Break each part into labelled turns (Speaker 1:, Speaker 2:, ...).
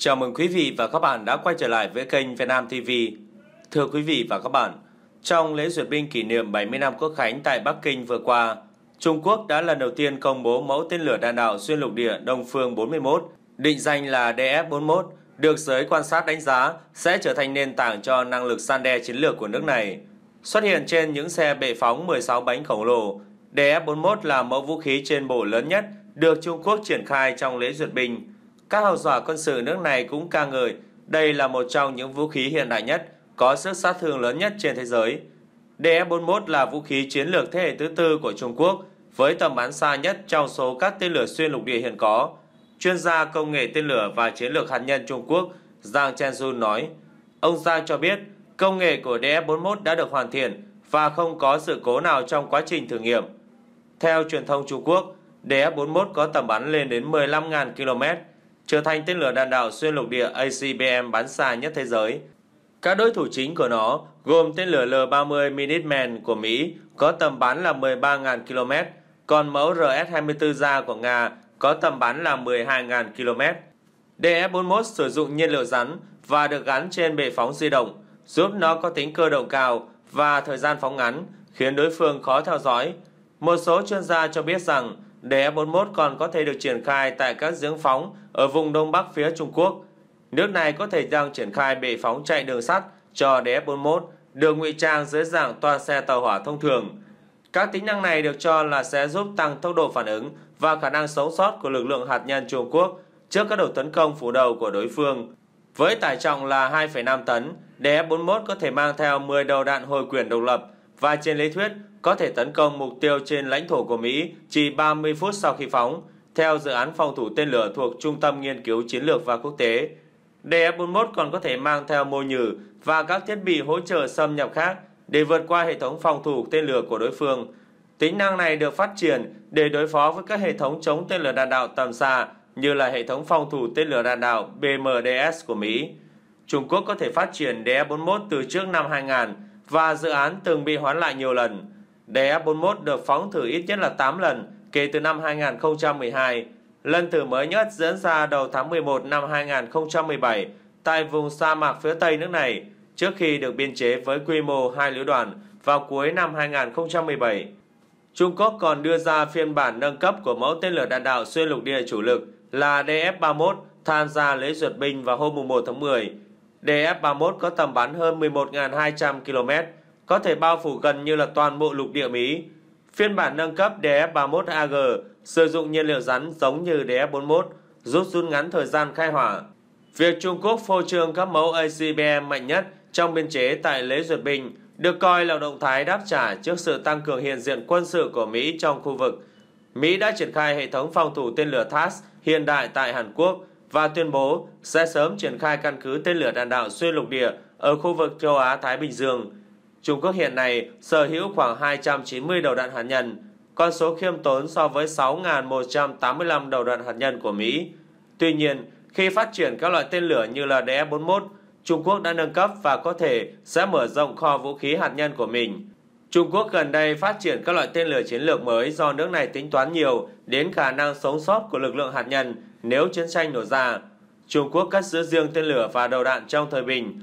Speaker 1: Chào mừng quý vị và các bạn đã quay trở lại với kênh Vietnam TV. Thưa quý vị và các bạn, trong lễ duyệt binh kỷ niệm 70 năm quốc khánh tại Bắc Kinh vừa qua, Trung Quốc đã lần đầu tiên công bố mẫu tên lửa đạn đạo xuyên lục địa Đông Phương 41, định danh là DF-41, được giới quan sát đánh giá sẽ trở thành nền tảng cho năng lực san đe chiến lược của nước này. Xuất hiện trên những xe bệ phóng 16 bánh khổng lồ, DF-41 là mẫu vũ khí trên bộ lớn nhất được Trung Quốc triển khai trong lễ duyệt binh các hầu dọa quân sự nước này cũng ca ngợi đây là một trong những vũ khí hiện đại nhất, có sức sát thương lớn nhất trên thế giới. DF-41 e là vũ khí chiến lược thế hệ thứ tư của Trung Quốc với tầm bắn xa nhất trong số các tên lửa xuyên lục địa hiện có. Chuyên gia công nghệ tên lửa và chiến lược hạt nhân Trung Quốc Giang Chenjun nói, ông Giang cho biết công nghệ của DF-41 e đã được hoàn thiện và không có sự cố nào trong quá trình thử nghiệm. Theo truyền thông Trung Quốc, DF-41 e có tầm bắn lên đến 15.000 km, trở thành tên lửa đạn đạo xuyên lục địa ACBM bắn xa nhất thế giới. Các đối thủ chính của nó gồm tên lửa L-30 Minuteman của Mỹ có tầm bắn là 13.000 km, còn mẫu RS-24 ra của Nga có tầm bắn là 12.000 km. DF-41 sử dụng nhiên liệu rắn và được gắn trên bệ phóng di động, giúp nó có tính cơ động cao và thời gian phóng ngắn, khiến đối phương khó theo dõi. Một số chuyên gia cho biết rằng DF-41 còn có thể được triển khai tại các giếng phóng ở vùng Đông Bắc phía Trung Quốc. Nước này có thể đang triển khai bệ phóng chạy đường sắt cho DF-41 được ngụy trang dưới dạng toa xe tàu hỏa thông thường. Các tính năng này được cho là sẽ giúp tăng tốc độ phản ứng và khả năng sống sót của lực lượng hạt nhân Trung Quốc trước các đợt tấn công phủ đầu của đối phương. Với tải trọng là 2,5 tấn, DF-41 có thể mang theo 10 đầu đạn hồi quyển độc lập và trên lý thuyết có thể tấn công mục tiêu trên lãnh thổ của Mỹ chỉ 30 phút sau khi phóng, theo dự án phòng thủ tên lửa thuộc Trung tâm Nghiên cứu Chiến lược và Quốc tế. DF-41 còn có thể mang theo mô nhử và các thiết bị hỗ trợ xâm nhập khác để vượt qua hệ thống phòng thủ tên lửa của đối phương. Tính năng này được phát triển để đối phó với các hệ thống chống tên lửa đạn đạo tầm xa như là hệ thống phòng thủ tên lửa đạn đạo BMDS của Mỹ. Trung Quốc có thể phát triển DF-41 từ trước năm 2000 và dự án từng bị hoán lại nhiều lần. DF-41 được phóng thử ít nhất là 8 lần kể từ năm 2012. Lần thử mới nhất diễn ra đầu tháng 11 năm 2017 tại vùng sa mạc phía Tây nước này trước khi được biên chế với quy mô hai lữ đoàn vào cuối năm 2017. Trung Quốc còn đưa ra phiên bản nâng cấp của mẫu tên lửa đạn đạo xuyên lục địa chủ lực là DF-31 tham gia lễ duyệt binh vào hôm 1 tháng 10. DF-31 có tầm bắn hơn 11.200 km, có thể bao phủ gần như là toàn bộ lục địa Mỹ. Phiên bản nâng cấp DF-31AG sử dụng nhiên liệu rắn giống như DF-41, giúp rút ngắn thời gian khai hỏa. Việc Trung Quốc phô trương các mẫu ACBM mạnh nhất trong biên chế tại lễ duyệt binh được coi là động thái đáp trả trước sự tăng cường hiện diện quân sự của Mỹ trong khu vực. Mỹ đã triển khai hệ thống phòng thủ tên lửa THAAD hiện đại tại Hàn Quốc và tuyên bố sẽ sớm triển khai căn cứ tên lửa đạn đạo xuyên lục địa ở khu vực châu Á-Thái Bình Dương – Trung Quốc hiện nay sở hữu khoảng 290 đầu đạn hạt nhân, con số khiêm tốn so với 6.185 đầu đạn hạt nhân của Mỹ. Tuy nhiên, khi phát triển các loại tên lửa như là LDS-41, Trung Quốc đã nâng cấp và có thể sẽ mở rộng kho vũ khí hạt nhân của mình. Trung Quốc gần đây phát triển các loại tên lửa chiến lược mới do nước này tính toán nhiều đến khả năng sống sót của lực lượng hạt nhân nếu chiến tranh nổ ra. Trung Quốc cất giữ riêng tên lửa và đầu đạn trong thời bình,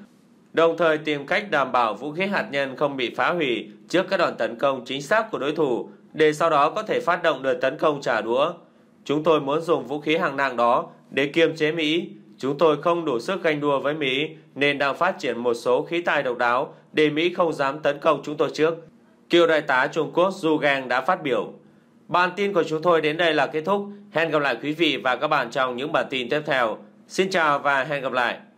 Speaker 1: đồng thời tìm cách đảm bảo vũ khí hạt nhân không bị phá hủy trước các đòn tấn công chính xác của đối thủ để sau đó có thể phát động đợt tấn công trả đũa. Chúng tôi muốn dùng vũ khí hạng nặng đó để kiềm chế Mỹ. Chúng tôi không đủ sức ganh đua với Mỹ nên đang phát triển một số khí tài độc đáo để Mỹ không dám tấn công chúng tôi trước. Kiều Đại tá Trung Quốc Du Gang đã phát biểu. Bản tin của chúng tôi đến đây là kết thúc. Hẹn gặp lại quý vị và các bạn trong những bản tin tiếp theo. Xin chào và hẹn gặp lại.